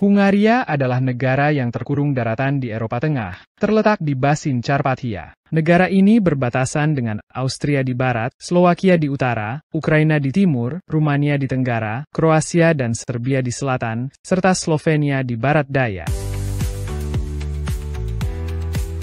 Hungaria adalah negara yang terkurung daratan di Eropa Tengah, terletak di Basin Carpathia. Negara ini berbatasan dengan Austria di barat, Slovakia di utara, Ukraina di timur, Rumania di tenggara, Kroasia dan Serbia di selatan, serta Slovenia di barat daya.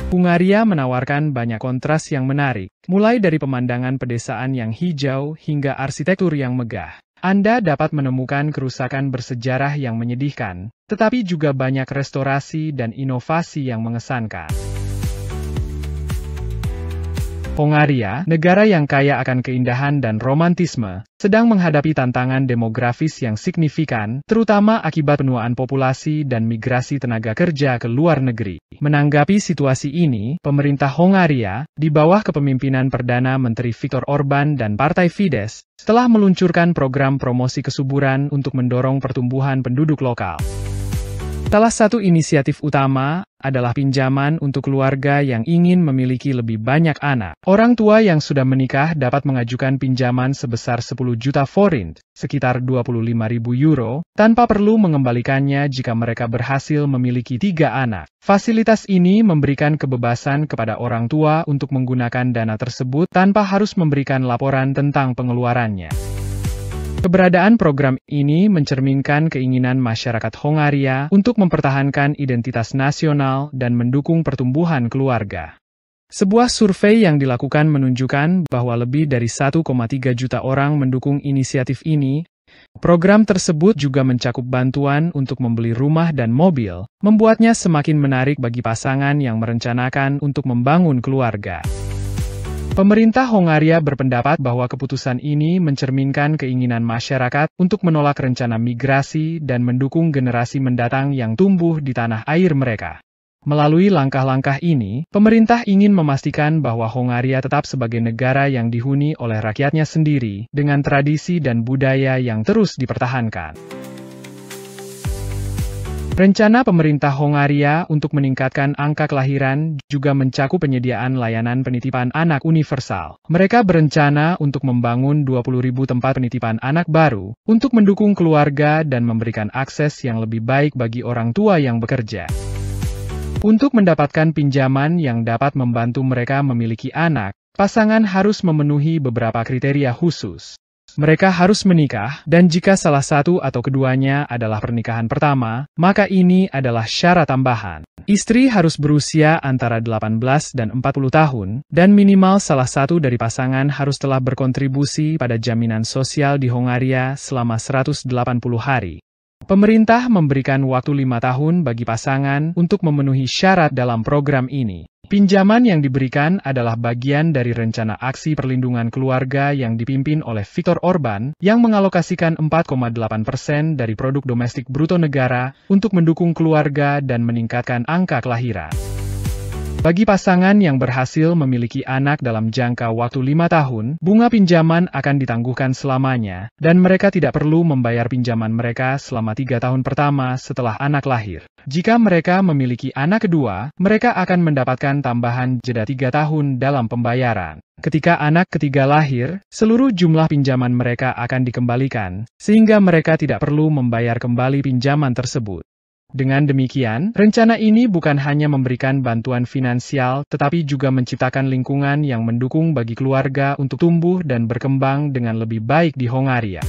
Hungaria menawarkan banyak kontras yang menarik, mulai dari pemandangan pedesaan yang hijau hingga arsitektur yang megah. Anda dapat menemukan kerusakan bersejarah yang menyedihkan, tetapi juga banyak restorasi dan inovasi yang mengesankan. Hongaria, negara yang kaya akan keindahan dan romantisme, sedang menghadapi tantangan demografis yang signifikan, terutama akibat penuaan populasi dan migrasi tenaga kerja ke luar negeri. Menanggapi situasi ini, pemerintah Hongaria, di bawah kepemimpinan Perdana Menteri Viktor Orban dan Partai Fidesz, telah meluncurkan program promosi kesuburan untuk mendorong pertumbuhan penduduk lokal. Salah satu inisiatif utama adalah pinjaman untuk keluarga yang ingin memiliki lebih banyak anak. Orang tua yang sudah menikah dapat mengajukan pinjaman sebesar 10 juta forint, sekitar 25 ribu euro, tanpa perlu mengembalikannya jika mereka berhasil memiliki tiga anak. Fasilitas ini memberikan kebebasan kepada orang tua untuk menggunakan dana tersebut tanpa harus memberikan laporan tentang pengeluarannya. Keberadaan program ini mencerminkan keinginan masyarakat Hongaria untuk mempertahankan identitas nasional dan mendukung pertumbuhan keluarga. Sebuah survei yang dilakukan menunjukkan bahwa lebih dari 1,3 juta orang mendukung inisiatif ini. Program tersebut juga mencakup bantuan untuk membeli rumah dan mobil, membuatnya semakin menarik bagi pasangan yang merencanakan untuk membangun keluarga. Pemerintah Hongaria berpendapat bahwa keputusan ini mencerminkan keinginan masyarakat untuk menolak rencana migrasi dan mendukung generasi mendatang yang tumbuh di tanah air mereka. Melalui langkah-langkah ini, pemerintah ingin memastikan bahwa Hongaria tetap sebagai negara yang dihuni oleh rakyatnya sendiri dengan tradisi dan budaya yang terus dipertahankan. Rencana pemerintah Hongaria untuk meningkatkan angka kelahiran juga mencakup penyediaan layanan penitipan anak universal. Mereka berencana untuk membangun 20.000 tempat penitipan anak baru untuk mendukung keluarga dan memberikan akses yang lebih baik bagi orang tua yang bekerja. Untuk mendapatkan pinjaman yang dapat membantu mereka memiliki anak, pasangan harus memenuhi beberapa kriteria khusus. Mereka harus menikah, dan jika salah satu atau keduanya adalah pernikahan pertama, maka ini adalah syarat tambahan. Istri harus berusia antara 18 dan 40 tahun, dan minimal salah satu dari pasangan harus telah berkontribusi pada jaminan sosial di Hongaria selama 180 hari. Pemerintah memberikan waktu lima tahun bagi pasangan untuk memenuhi syarat dalam program ini. Pinjaman yang diberikan adalah bagian dari rencana aksi perlindungan keluarga yang dipimpin oleh Viktor Orban, yang mengalokasikan 4,8 persen dari produk domestik bruto negara untuk mendukung keluarga dan meningkatkan angka kelahiran. Bagi pasangan yang berhasil memiliki anak dalam jangka waktu lima tahun, bunga pinjaman akan ditangguhkan selamanya, dan mereka tidak perlu membayar pinjaman mereka selama tiga tahun pertama setelah anak lahir. Jika mereka memiliki anak kedua, mereka akan mendapatkan tambahan jeda tiga tahun dalam pembayaran. Ketika anak ketiga lahir, seluruh jumlah pinjaman mereka akan dikembalikan, sehingga mereka tidak perlu membayar kembali pinjaman tersebut. Dengan demikian, rencana ini bukan hanya memberikan bantuan finansial, tetapi juga menciptakan lingkungan yang mendukung bagi keluarga untuk tumbuh dan berkembang dengan lebih baik di Hongaria.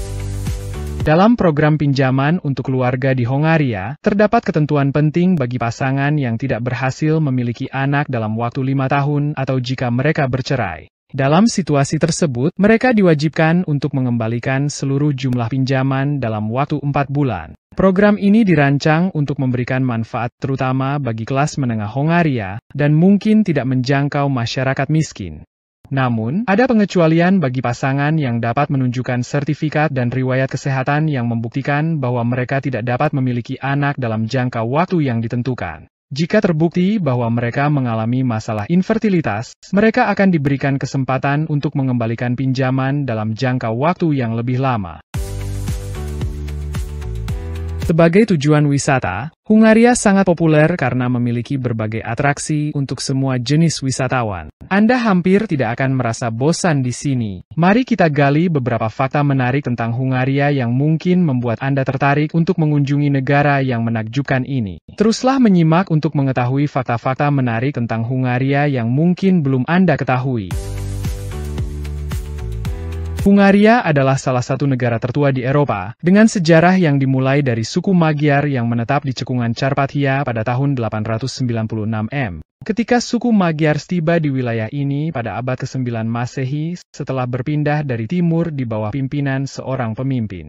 Dalam program pinjaman untuk keluarga di Hongaria, terdapat ketentuan penting bagi pasangan yang tidak berhasil memiliki anak dalam waktu lima tahun atau jika mereka bercerai. Dalam situasi tersebut, mereka diwajibkan untuk mengembalikan seluruh jumlah pinjaman dalam waktu empat bulan. Program ini dirancang untuk memberikan manfaat terutama bagi kelas menengah Hongaria dan mungkin tidak menjangkau masyarakat miskin. Namun, ada pengecualian bagi pasangan yang dapat menunjukkan sertifikat dan riwayat kesehatan yang membuktikan bahwa mereka tidak dapat memiliki anak dalam jangka waktu yang ditentukan. Jika terbukti bahwa mereka mengalami masalah infertilitas, mereka akan diberikan kesempatan untuk mengembalikan pinjaman dalam jangka waktu yang lebih lama. Sebagai tujuan wisata, Hungaria sangat populer karena memiliki berbagai atraksi untuk semua jenis wisatawan. Anda hampir tidak akan merasa bosan di sini. Mari kita gali beberapa fakta menarik tentang Hungaria yang mungkin membuat Anda tertarik untuk mengunjungi negara yang menakjubkan ini. Teruslah menyimak untuk mengetahui fakta-fakta menarik tentang Hungaria yang mungkin belum Anda ketahui. Hungaria adalah salah satu negara tertua di Eropa, dengan sejarah yang dimulai dari suku Magyar yang menetap di cekungan Carpathia pada tahun 896 M. Ketika suku Magyar tiba di wilayah ini pada abad ke-9 Masehi setelah berpindah dari timur di bawah pimpinan seorang pemimpin.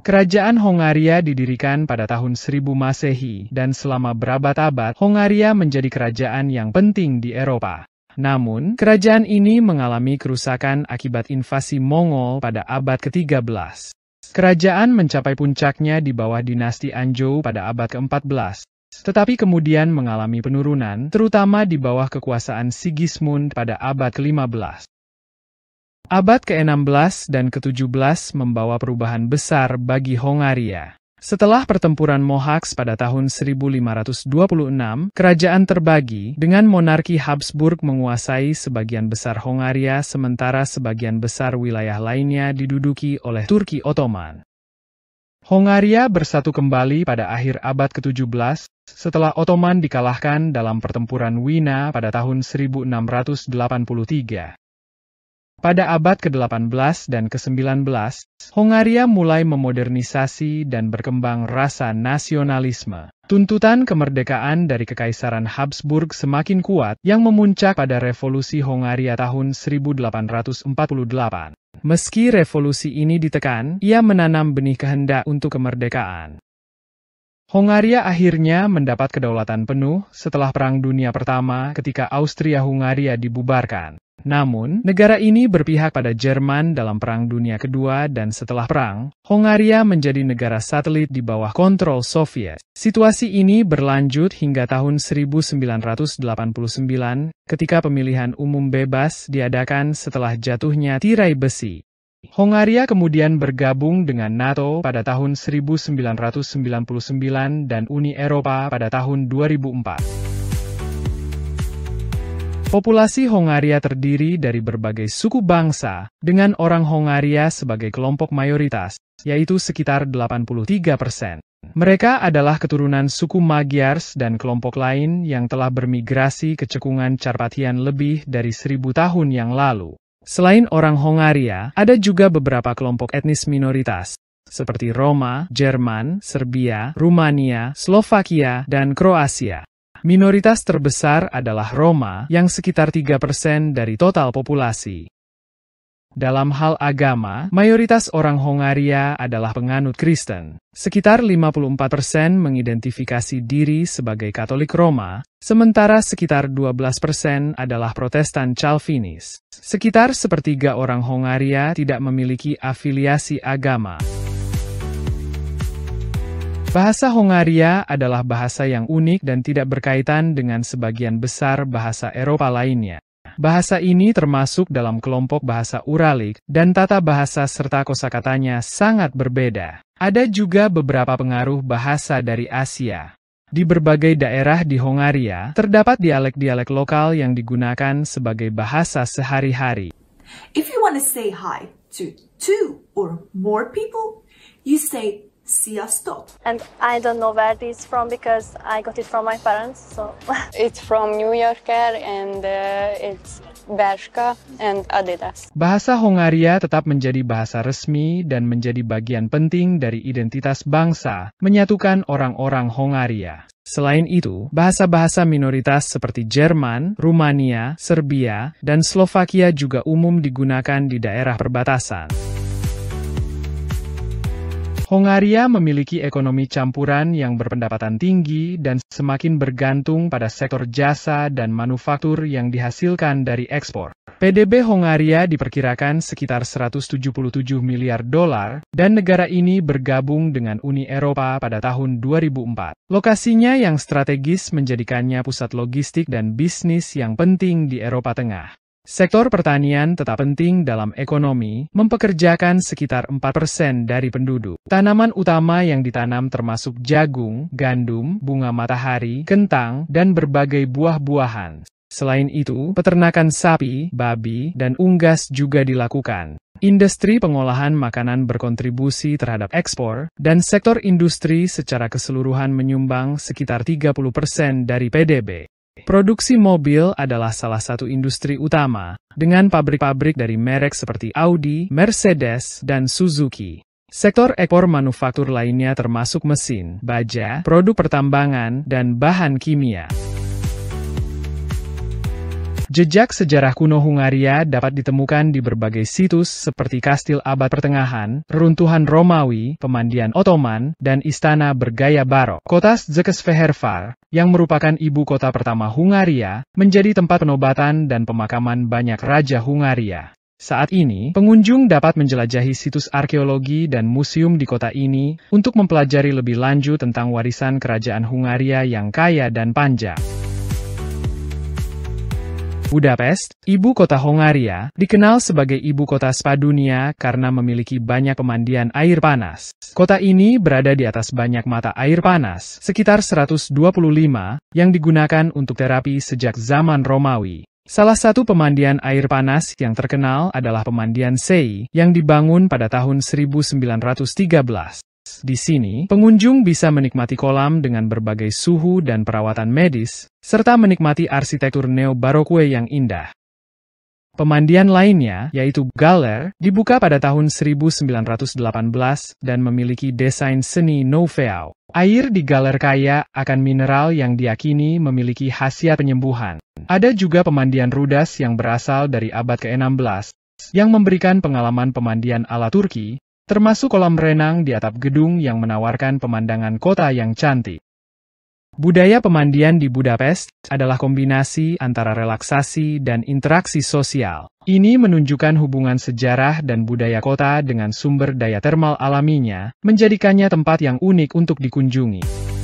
Kerajaan Hongaria didirikan pada tahun 1000 Masehi dan selama berabad-abad Hongaria menjadi kerajaan yang penting di Eropa. Namun, kerajaan ini mengalami kerusakan akibat invasi Mongol pada abad ke-13. Kerajaan mencapai puncaknya di bawah dinasti Anjou pada abad ke-14, tetapi kemudian mengalami penurunan, terutama di bawah kekuasaan Sigismund pada abad ke-15. Abad ke-16 dan ke-17 membawa perubahan besar bagi Hongaria. Setelah pertempuran Mohawks pada tahun 1526, kerajaan terbagi dengan monarki Habsburg menguasai sebagian besar Hongaria sementara sebagian besar wilayah lainnya diduduki oleh Turki Ottoman. Hongaria bersatu kembali pada akhir abad ke-17 setelah Ottoman dikalahkan dalam pertempuran Wina pada tahun 1683. Pada abad ke-18 dan ke-19, Hongaria mulai memodernisasi dan berkembang rasa nasionalisme. Tuntutan kemerdekaan dari Kekaisaran Habsburg semakin kuat yang memuncak pada Revolusi Hongaria tahun 1848. Meski revolusi ini ditekan, ia menanam benih kehendak untuk kemerdekaan. Hongaria akhirnya mendapat kedaulatan penuh setelah Perang Dunia Pertama ketika Austria-Hungaria dibubarkan. Namun, negara ini berpihak pada Jerman dalam Perang Dunia Kedua dan setelah perang, Hongaria menjadi negara satelit di bawah kontrol Soviet. Situasi ini berlanjut hingga tahun 1989 ketika pemilihan umum bebas diadakan setelah jatuhnya tirai besi. Hongaria kemudian bergabung dengan NATO pada tahun 1999 dan Uni Eropa pada tahun 2004. Populasi Hongaria terdiri dari berbagai suku bangsa, dengan orang Hongaria sebagai kelompok mayoritas, yaitu sekitar 83%. Mereka adalah keturunan suku Magyars dan kelompok lain yang telah bermigrasi ke cekungan Carpathian lebih dari seribu tahun yang lalu. Selain orang Hongaria, ada juga beberapa kelompok etnis minoritas, seperti Roma, Jerman, Serbia, Rumania, Slovakia, dan Kroasia. Minoritas terbesar adalah Roma yang sekitar 3% dari total populasi. Dalam hal agama, mayoritas orang Hongaria adalah penganut Kristen. Sekitar 54% mengidentifikasi diri sebagai Katolik Roma, sementara sekitar 12% adalah Protestan Calvinis. Sekitar sepertiga orang Hongaria tidak memiliki afiliasi agama. Bahasa Hongaria adalah bahasa yang unik dan tidak berkaitan dengan sebagian besar bahasa Eropa lainnya. Bahasa ini termasuk dalam kelompok bahasa Uralik, dan tata bahasa serta kosakatanya sangat berbeda. Ada juga beberapa pengaruh bahasa dari Asia. Di berbagai daerah di Hongaria, terdapat dialek-dialek lokal yang digunakan sebagai bahasa sehari-hari. If you want to say hi to two or more people, you say Sziasztok! And I don't know where this is from because I got it from my parents, so... it's from New Yorker and uh, it's Bershka and Adidas. Bahasa Hongaria tetap menjadi bahasa resmi dan menjadi bagian penting dari identitas bangsa, menyatukan orang-orang Hongaria. Selain itu, bahasa-bahasa minoritas seperti Jerman, Rumania, Serbia, dan Slovakia juga umum digunakan di daerah perbatasan. Hongaria memiliki ekonomi campuran yang berpendapatan tinggi dan semakin bergantung pada sektor jasa dan manufaktur yang dihasilkan dari ekspor. PDB Hongaria diperkirakan sekitar 177 miliar dolar, dan negara ini bergabung dengan Uni Eropa pada tahun 2004. Lokasinya yang strategis menjadikannya pusat logistik dan bisnis yang penting di Eropa Tengah. Sektor pertanian tetap penting dalam ekonomi, mempekerjakan sekitar 4% dari penduduk. Tanaman utama yang ditanam termasuk jagung, gandum, bunga matahari, kentang, dan berbagai buah-buahan. Selain itu, peternakan sapi, babi, dan unggas juga dilakukan. Industri pengolahan makanan berkontribusi terhadap ekspor, dan sektor industri secara keseluruhan menyumbang sekitar 30% dari PDB. Produksi mobil adalah salah satu industri utama, dengan pabrik-pabrik dari merek seperti Audi, Mercedes, dan Suzuki. Sektor ekspor manufaktur lainnya termasuk mesin, baja, produk pertambangan, dan bahan kimia. Jejak sejarah kuno Hungaria dapat ditemukan di berbagai situs seperti kastil abad pertengahan, runtuhan Romawi, pemandian Ottoman, dan istana bergaya barok. Kota Székesfehérvár, yang merupakan ibu kota pertama Hungaria, menjadi tempat penobatan dan pemakaman banyak raja Hungaria. Saat ini, pengunjung dapat menjelajahi situs arkeologi dan museum di kota ini untuk mempelajari lebih lanjut tentang warisan kerajaan Hungaria yang kaya dan panjang. Budapest, ibu kota Hongaria, dikenal sebagai ibu kota spa dunia karena memiliki banyak pemandian air panas. Kota ini berada di atas banyak mata air panas, sekitar 125, yang digunakan untuk terapi sejak zaman Romawi. Salah satu pemandian air panas yang terkenal adalah pemandian Sei, yang dibangun pada tahun 1913. Di sini, pengunjung bisa menikmati kolam dengan berbagai suhu dan perawatan medis, serta menikmati arsitektur neo-barokwe yang indah. Pemandian lainnya, yaitu Galer, dibuka pada tahun 1918 dan memiliki desain seni Nouveau. Air di Galer Kaya akan mineral yang diakini memiliki khasiat penyembuhan. Ada juga pemandian Rudas yang berasal dari abad ke-16, yang memberikan pengalaman pemandian ala Turki, termasuk kolam renang di atap gedung yang menawarkan pemandangan kota yang cantik. Budaya pemandian di Budapest adalah kombinasi antara relaksasi dan interaksi sosial. Ini menunjukkan hubungan sejarah dan budaya kota dengan sumber daya termal alaminya, menjadikannya tempat yang unik untuk dikunjungi.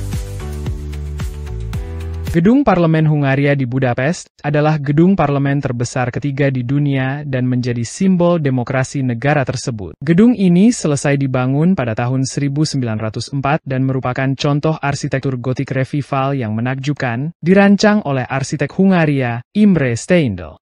Gedung Parlemen Hungaria di Budapest adalah gedung parlemen terbesar ketiga di dunia dan menjadi simbol demokrasi negara tersebut. Gedung ini selesai dibangun pada tahun 1904 dan merupakan contoh arsitektur gotik revival yang menakjubkan, dirancang oleh arsitek Hungaria, Imre Steindl.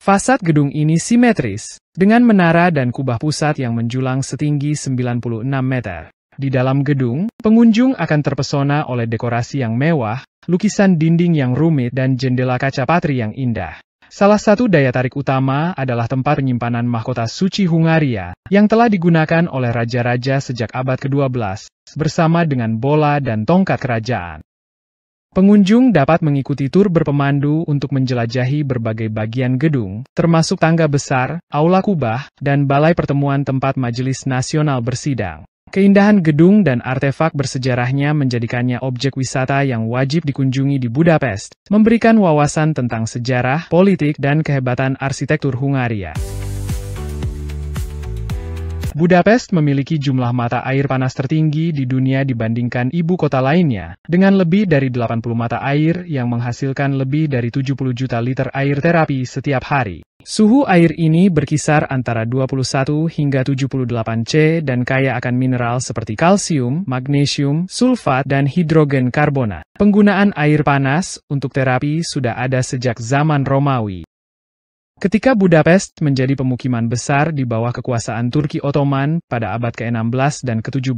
Fasad gedung ini simetris, dengan menara dan kubah pusat yang menjulang setinggi 96 meter. Di dalam gedung, pengunjung akan terpesona oleh dekorasi yang mewah, lukisan dinding yang rumit dan jendela kaca patri yang indah. Salah satu daya tarik utama adalah tempat penyimpanan mahkota suci Hungaria, yang telah digunakan oleh raja-raja sejak abad ke-12, bersama dengan bola dan tongkat kerajaan. Pengunjung dapat mengikuti tur berpemandu untuk menjelajahi berbagai bagian gedung, termasuk tangga besar, aula kubah, dan balai pertemuan tempat majelis nasional bersidang. Keindahan gedung dan artefak bersejarahnya menjadikannya objek wisata yang wajib dikunjungi di Budapest, memberikan wawasan tentang sejarah, politik, dan kehebatan arsitektur Hungaria. Budapest memiliki jumlah mata air panas tertinggi di dunia dibandingkan ibu kota lainnya, dengan lebih dari 80 mata air yang menghasilkan lebih dari 70 juta liter air terapi setiap hari. Suhu air ini berkisar antara 21 hingga 78 C dan kaya akan mineral seperti kalsium, magnesium, sulfat, dan hidrogen karbonat. Penggunaan air panas untuk terapi sudah ada sejak zaman Romawi. Ketika Budapest menjadi pemukiman besar di bawah kekuasaan Turki Ottoman pada abad ke-16 dan ke-17,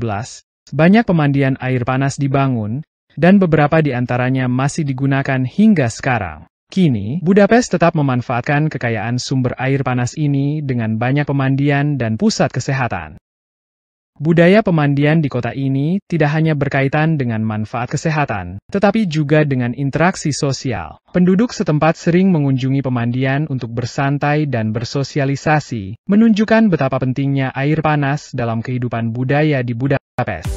banyak pemandian air panas dibangun, dan beberapa di antaranya masih digunakan hingga sekarang. Kini, Budapest tetap memanfaatkan kekayaan sumber air panas ini dengan banyak pemandian dan pusat kesehatan. Budaya pemandian di kota ini tidak hanya berkaitan dengan manfaat kesehatan, tetapi juga dengan interaksi sosial. Penduduk setempat sering mengunjungi pemandian untuk bersantai dan bersosialisasi, menunjukkan betapa pentingnya air panas dalam kehidupan budaya di Budapest.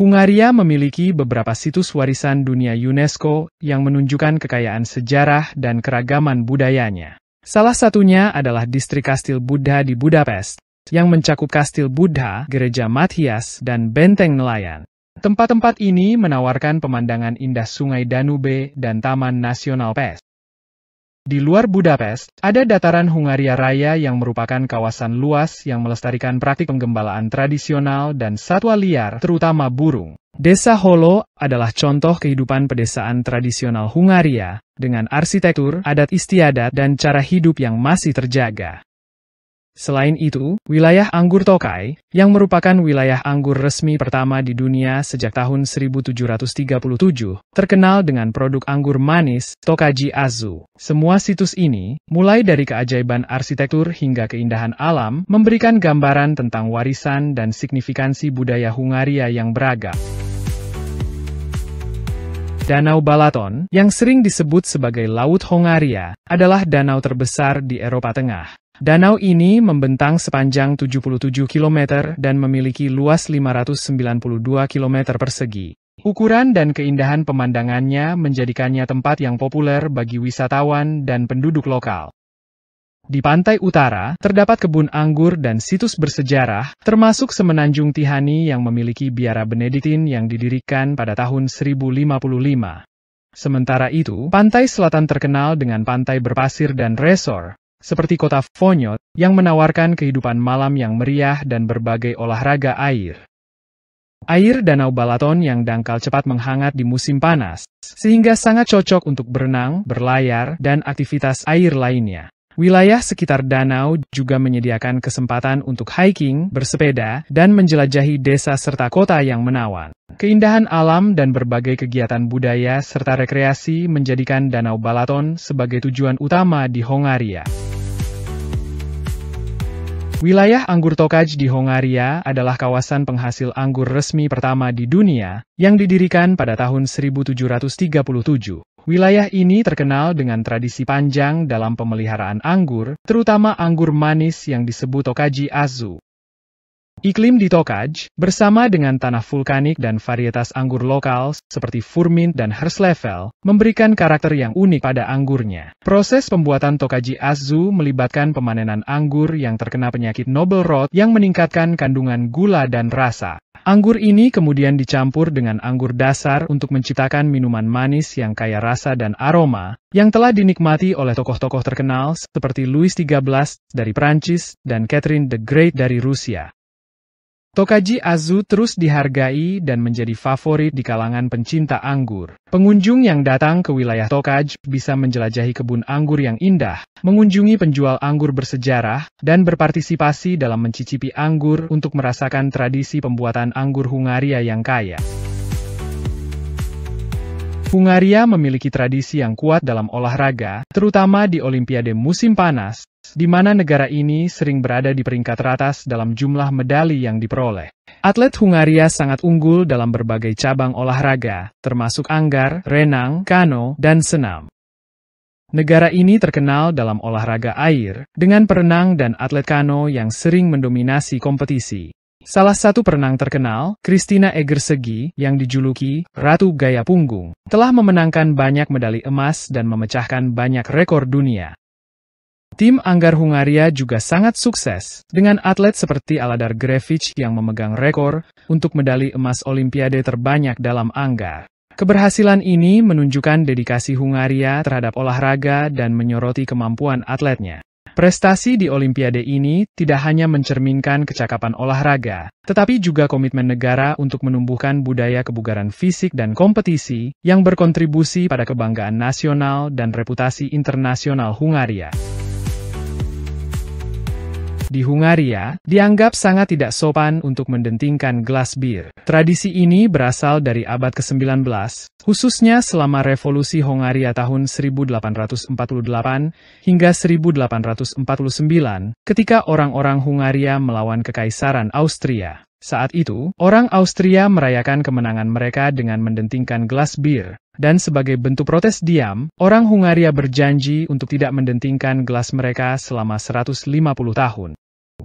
Hungaria memiliki beberapa situs warisan dunia UNESCO yang menunjukkan kekayaan sejarah dan keragaman budayanya. Salah satunya adalah distrik kastil Buddha di Budapest, yang mencakup kastil Buddha, gereja Matthias, dan benteng nelayan. Tempat-tempat ini menawarkan pemandangan indah Sungai Danube dan Taman Nasional Pest. Di luar Budapest, ada dataran Hungaria Raya yang merupakan kawasan luas yang melestarikan praktik penggembalaan tradisional dan satwa liar, terutama burung. Desa Holo adalah contoh kehidupan pedesaan tradisional Hungaria, dengan arsitektur, adat istiadat, dan cara hidup yang masih terjaga. Selain itu, wilayah anggur Tokai, yang merupakan wilayah anggur resmi pertama di dunia sejak tahun 1737, terkenal dengan produk anggur manis Tokaji Azu. Semua situs ini, mulai dari keajaiban arsitektur hingga keindahan alam, memberikan gambaran tentang warisan dan signifikansi budaya Hungaria yang beragam. Danau Balaton, yang sering disebut sebagai Laut Hungaria, adalah danau terbesar di Eropa Tengah. Danau ini membentang sepanjang 77 km dan memiliki luas 592 km persegi. Ukuran dan keindahan pemandangannya menjadikannya tempat yang populer bagi wisatawan dan penduduk lokal. Di pantai utara, terdapat kebun anggur dan situs bersejarah, termasuk Semenanjung Tihani yang memiliki biara Benediktin yang didirikan pada tahun 1055. Sementara itu, pantai selatan terkenal dengan pantai berpasir dan resor, seperti kota Fonyo, yang menawarkan kehidupan malam yang meriah dan berbagai olahraga air. Air Danau Balaton yang dangkal cepat menghangat di musim panas, sehingga sangat cocok untuk berenang, berlayar, dan aktivitas air lainnya. Wilayah sekitar danau juga menyediakan kesempatan untuk hiking, bersepeda, dan menjelajahi desa serta kota yang menawan. Keindahan alam dan berbagai kegiatan budaya serta rekreasi menjadikan Danau Balaton sebagai tujuan utama di Hongaria. Wilayah anggur Tokaj di Hongaria adalah kawasan penghasil anggur resmi pertama di dunia, yang didirikan pada tahun 1737. Wilayah ini terkenal dengan tradisi panjang dalam pemeliharaan anggur, terutama anggur manis yang disebut Tokaji Azu. Iklim di Tokaj, bersama dengan tanah vulkanik dan varietas anggur lokal seperti Furmin dan Herslevel, memberikan karakter yang unik pada anggurnya. Proses pembuatan Tokaji Azu melibatkan pemanenan anggur yang terkena penyakit noble Rot yang meningkatkan kandungan gula dan rasa. Anggur ini kemudian dicampur dengan anggur dasar untuk menciptakan minuman manis yang kaya rasa dan aroma, yang telah dinikmati oleh tokoh-tokoh terkenal seperti Louis XIII dari Prancis dan Catherine the Great dari Rusia. Tokaji Azu terus dihargai dan menjadi favorit di kalangan pencinta anggur. Pengunjung yang datang ke wilayah Tokaj bisa menjelajahi kebun anggur yang indah, mengunjungi penjual anggur bersejarah, dan berpartisipasi dalam mencicipi anggur untuk merasakan tradisi pembuatan anggur Hungaria yang kaya. Hungaria memiliki tradisi yang kuat dalam olahraga, terutama di Olimpiade musim panas, di mana negara ini sering berada di peringkat teratas dalam jumlah medali yang diperoleh. Atlet Hungaria sangat unggul dalam berbagai cabang olahraga, termasuk anggar, renang, kano, dan senam. Negara ini terkenal dalam olahraga air, dengan perenang dan atlet kano yang sering mendominasi kompetisi. Salah satu perenang terkenal, Kristina Egersegi, yang dijuluki Ratu Gaya Punggung, telah memenangkan banyak medali emas dan memecahkan banyak rekor dunia. Tim Anggar Hungaria juga sangat sukses, dengan atlet seperti Aladar Grevic yang memegang rekor untuk medali emas Olimpiade terbanyak dalam Anggar. Keberhasilan ini menunjukkan dedikasi Hungaria terhadap olahraga dan menyoroti kemampuan atletnya. Prestasi di Olimpiade ini tidak hanya mencerminkan kecakapan olahraga, tetapi juga komitmen negara untuk menumbuhkan budaya kebugaran fisik dan kompetisi yang berkontribusi pada kebanggaan nasional dan reputasi internasional Hungaria di Hungaria, dianggap sangat tidak sopan untuk mendentingkan gelas bir. Tradisi ini berasal dari abad ke-19, khususnya selama revolusi Hungaria tahun 1848 hingga 1849, ketika orang-orang Hungaria melawan kekaisaran Austria. Saat itu, orang Austria merayakan kemenangan mereka dengan mendentingkan gelas bir dan sebagai bentuk protes diam, orang Hungaria berjanji untuk tidak mendentingkan gelas mereka selama 150 tahun.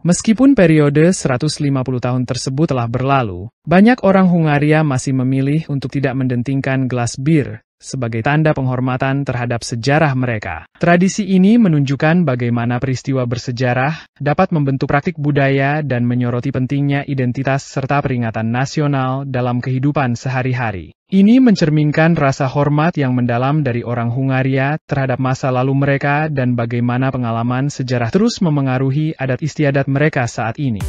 Meskipun periode 150 tahun tersebut telah berlalu, banyak orang Hungaria masih memilih untuk tidak mendentingkan gelas bir, sebagai tanda penghormatan terhadap sejarah mereka. Tradisi ini menunjukkan bagaimana peristiwa bersejarah dapat membentuk praktik budaya dan menyoroti pentingnya identitas serta peringatan nasional dalam kehidupan sehari-hari. Ini mencerminkan rasa hormat yang mendalam dari orang Hungaria terhadap masa lalu mereka dan bagaimana pengalaman sejarah terus memengaruhi adat istiadat mereka saat ini.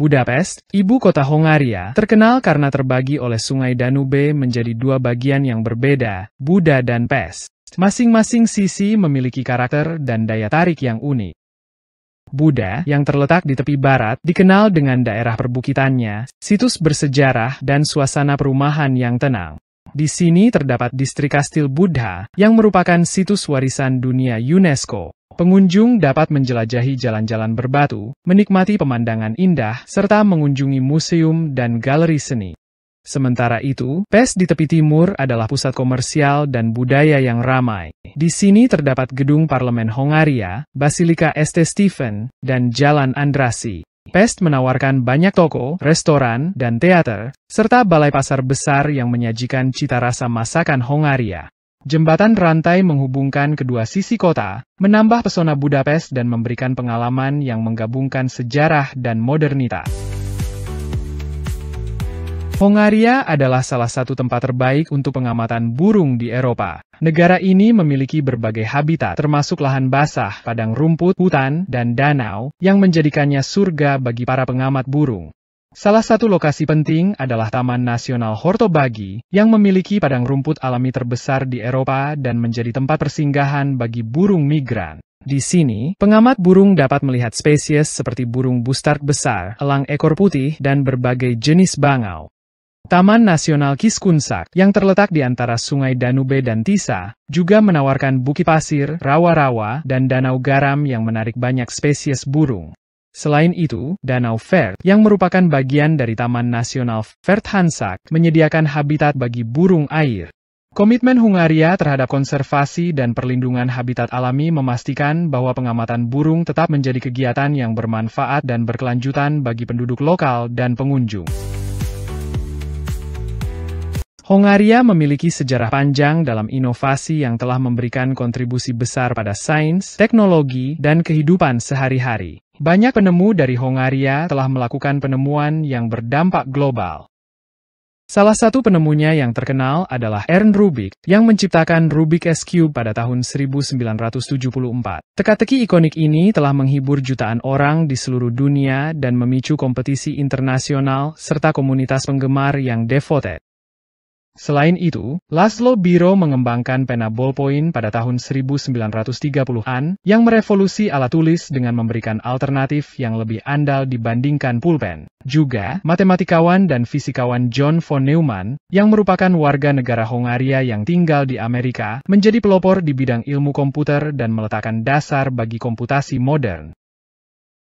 Budapest, ibu kota Hongaria, terkenal karena terbagi oleh sungai Danube menjadi dua bagian yang berbeda, Buda dan Pest. Masing-masing sisi memiliki karakter dan daya tarik yang unik. Buda, yang terletak di tepi barat, dikenal dengan daerah perbukitannya, situs bersejarah, dan suasana perumahan yang tenang. Di sini terdapat distrik kastil Buddha, yang merupakan situs warisan dunia UNESCO. Pengunjung dapat menjelajahi jalan-jalan berbatu, menikmati pemandangan indah, serta mengunjungi museum dan galeri seni. Sementara itu, Pes di tepi timur adalah pusat komersial dan budaya yang ramai. Di sini terdapat gedung parlemen Hongaria, Basilika St. Stephen, dan Jalan Andrasi. Pest menawarkan banyak toko, restoran, dan teater, serta balai pasar besar yang menyajikan cita rasa masakan Hongaria. Jembatan rantai menghubungkan kedua sisi kota, menambah pesona Budapest dan memberikan pengalaman yang menggabungkan sejarah dan modernitas. Fongaria adalah salah satu tempat terbaik untuk pengamatan burung di Eropa. Negara ini memiliki berbagai habitat termasuk lahan basah, padang rumput, hutan, dan danau, yang menjadikannya surga bagi para pengamat burung. Salah satu lokasi penting adalah Taman Nasional Hortobagi, yang memiliki padang rumput alami terbesar di Eropa dan menjadi tempat persinggahan bagi burung migran. Di sini, pengamat burung dapat melihat spesies seperti burung bustard besar, elang ekor putih, dan berbagai jenis bangau. Taman Nasional Kiskunsak, yang terletak di antara sungai Danube dan Tisa, juga menawarkan bukit pasir, rawa-rawa, dan danau garam yang menarik banyak spesies burung. Selain itu, Danau Fert, yang merupakan bagian dari Taman Nasional Hansak, menyediakan habitat bagi burung air. Komitmen Hungaria terhadap konservasi dan perlindungan habitat alami memastikan bahwa pengamatan burung tetap menjadi kegiatan yang bermanfaat dan berkelanjutan bagi penduduk lokal dan pengunjung. Hongaria memiliki sejarah panjang dalam inovasi yang telah memberikan kontribusi besar pada sains, teknologi, dan kehidupan sehari-hari. Banyak penemu dari Hongaria telah melakukan penemuan yang berdampak global. Salah satu penemunya yang terkenal adalah Ern Rubik, yang menciptakan Rubik S Cube pada tahun 1974. Teka-teki ikonik ini telah menghibur jutaan orang di seluruh dunia dan memicu kompetisi internasional serta komunitas penggemar yang devoted. Selain itu, Laszlo Biro mengembangkan pena ballpoint pada tahun 1930-an, yang merevolusi alat tulis dengan memberikan alternatif yang lebih andal dibandingkan pulpen. Juga, matematikawan dan fisikawan John von Neumann, yang merupakan warga negara Hongaria yang tinggal di Amerika, menjadi pelopor di bidang ilmu komputer dan meletakkan dasar bagi komputasi modern.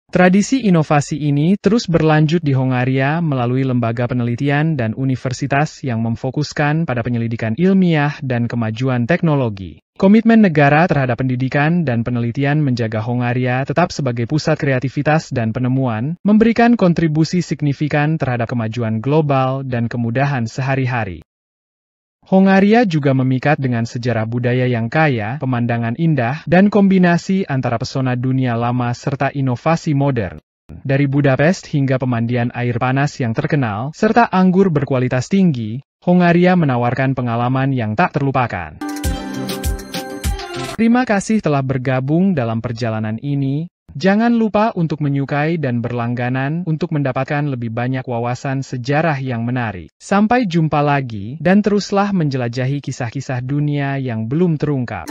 Tradisi inovasi ini terus berlanjut di Hongaria melalui lembaga penelitian dan universitas yang memfokuskan pada penyelidikan ilmiah dan kemajuan teknologi. Komitmen negara terhadap pendidikan dan penelitian menjaga Hongaria tetap sebagai pusat kreativitas dan penemuan, memberikan kontribusi signifikan terhadap kemajuan global dan kemudahan sehari-hari. Hongaria juga memikat dengan sejarah budaya yang kaya, pemandangan indah, dan kombinasi antara pesona dunia lama serta inovasi modern. Dari Budapest hingga pemandian air panas yang terkenal, serta anggur berkualitas tinggi, Hongaria menawarkan pengalaman yang tak terlupakan. Terima kasih telah bergabung dalam perjalanan ini. Jangan lupa untuk menyukai dan berlangganan untuk mendapatkan lebih banyak wawasan sejarah yang menarik. Sampai jumpa lagi, dan teruslah menjelajahi kisah-kisah dunia yang belum terungkap.